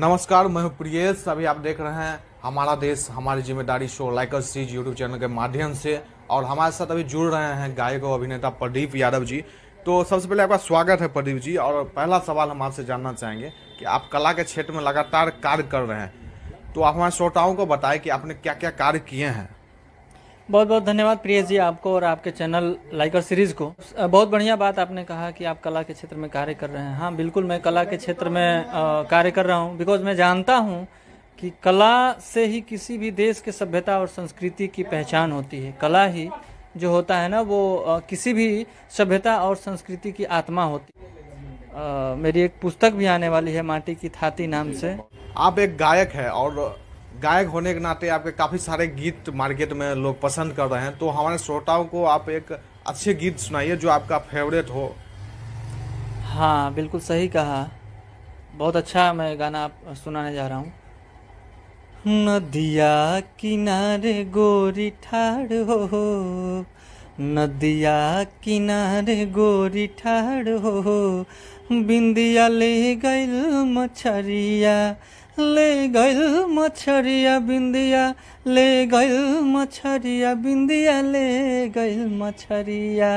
नमस्कार मैं प्रियेश अभी आप देख रहे हैं हमारा देश हमारी जिम्मेदारी शो लाइकर सीज यूट्यूब चैनल के माध्यम से और हमारे साथ अभी जुड़ रहे हैं गायक और अभिनेता प्रदीप यादव जी तो सबसे पहले आपका स्वागत है प्रदीप जी और पहला सवाल हम आपसे जानना चाहेंगे कि आप कला के क्षेत्र में लगातार कार्य कर रहे हैं तो आप हमारे श्रोताओं को बताएं कि आपने क्या क्या कार्य किए हैं बहुत बहुत धन्यवाद प्रिय जी आपको और आपके चैनल लाइकर सीरीज़ को बहुत बढ़िया बात आपने कहा कि आप कला के क्षेत्र में कार्य कर रहे हैं हाँ बिल्कुल मैं कला के क्षेत्र में कार्य कर रहा हूँ बिकॉज मैं जानता हूँ कि कला से ही किसी भी देश के सभ्यता और संस्कृति की पहचान होती है कला ही जो होता है ना वो किसी भी सभ्यता और संस्कृति की आत्मा होती है मेरी एक पुस्तक भी आने वाली है माटी की थाती नाम से आप एक गायक है और गायक होने के नाते आपके काफ़ी सारे गीत मार्केट में लोग पसंद कर रहे हैं तो हमारे श्रोताओं को आप एक अच्छे गीत सुनाइए जो आपका फेवरेट हो हाँ बिल्कुल सही कहा बहुत अच्छा मैं गाना आप सुनाने जा रहा हूँ नदिया किनारे गोरी ठाड़ हो नदिया किनारे गोरी ठाड़ हो बिंदिया ले गई मछरिया ले गल मछरिया बिंदिया ले गल मछरिया बिंदिया ले गल मछरिया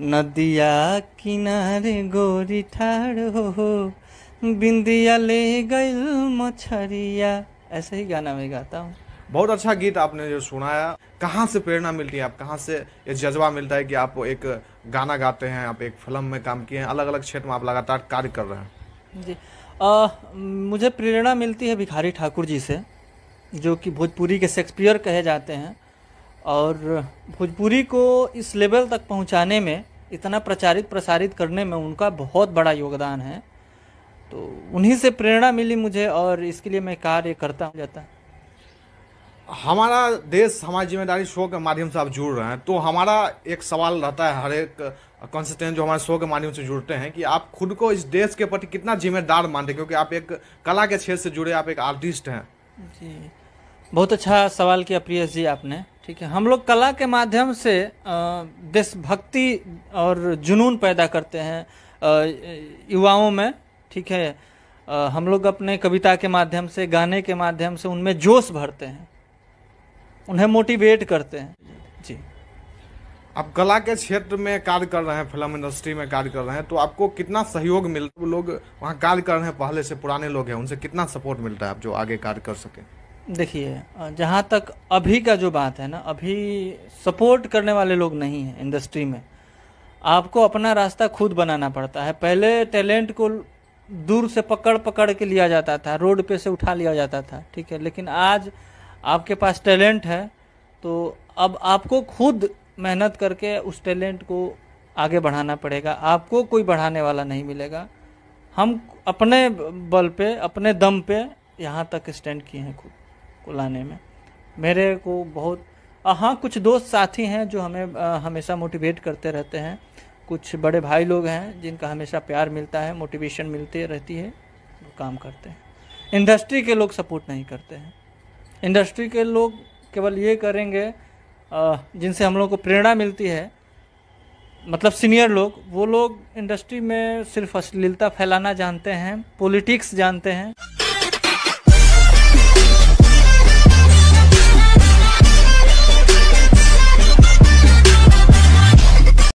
नदिया किनारे गोरी ठाड़ हो हो बिंदिया ले गल मछरिया ऐसे ही गाना मैं गाता हूँ बहुत अच्छा गीत आपने जो सुनाया कहाँ से प्रेरणा मिलती है आप कहाँ से ये जज्बा मिलता है कि आप एक गाना गाते हैं आप एक फिल्म में काम किए हैं अलग अलग क्षेत्र में आप लगातार कार्य कर रहे हैं जी आ, मुझे प्रेरणा मिलती है भिखारी ठाकुर जी से जो कि भोजपुरी के शेक्सपियर कहे जाते हैं और भोजपुरी को इस लेवल तक पहुंचाने में इतना प्रचारित प्रसारित करने में उनका बहुत बड़ा योगदान है तो उन्हीं से प्रेरणा मिली मुझे और इसके लिए मैं कार्य करता हूँ जाता हमारा देश हमारी जिम्मेदारी शो के माध्यम से आप जुड़ रहे हैं तो हमारा एक सवाल रहता है हर एक कंसिस्टेंट जो हमारे शो के माध्यम से जुड़ते हैं कि आप खुद को इस देश के प्रति कितना जिम्मेदार मानते हैं क्योंकि आप एक कला के क्षेत्र से जुड़े आप एक आर्टिस्ट हैं जी बहुत अच्छा सवाल किया प्रियस जी आपने ठीक है हम लोग कला के माध्यम से देशभक्ति और जुनून पैदा करते हैं युवाओं में ठीक है हम लोग अपने कविता के माध्यम से गाने के माध्यम से उनमें जोश भरते हैं उन्हें मोटिवेट करते हैं जी आप कला के क्षेत्र में कार्य कर रहे हैं फिल्म इंडस्ट्री में कार्य कर रहे हैं तो आपको कितना सहयोग मिलता है लोग वहाँ कार्य कर रहे हैं पहले से पुराने लोग हैं उनसे कितना सपोर्ट मिलता है आप जो आगे कार्य कर सके देखिए जहाँ तक अभी का जो बात है ना अभी सपोर्ट करने वाले लोग नहीं हैं इंडस्ट्री में आपको अपना रास्ता खुद बनाना पड़ता है पहले टैलेंट को दूर से पकड़ पकड़ के लिया जाता था रोड पे से उठा लिया जाता था ठीक है लेकिन आज आपके पास टैलेंट है तो अब आपको खुद मेहनत करके उस टैलेंट को आगे बढ़ाना पड़ेगा आपको कोई बढ़ाने वाला नहीं मिलेगा हम अपने बल पे अपने दम पे यहाँ तक स्टैंड किए हैं खुद को लाने में मेरे को बहुत हाँ कुछ दोस्त साथी हैं जो हमें हमेशा मोटिवेट करते रहते हैं कुछ बड़े भाई लोग हैं जिनका हमेशा प्यार मिलता है मोटिवेशन मिलती रहती है काम करते हैं इंडस्ट्री के लोग सपोर्ट नहीं करते हैं इंडस्ट्री के लोग केवल ये करेंगे जिनसे हम लोग को प्रेरणा मिलती है मतलब सीनियर लोग वो लोग इंडस्ट्री में सिर्फ अश्लीलता फैलाना जानते हैं पॉलिटिक्स जानते हैं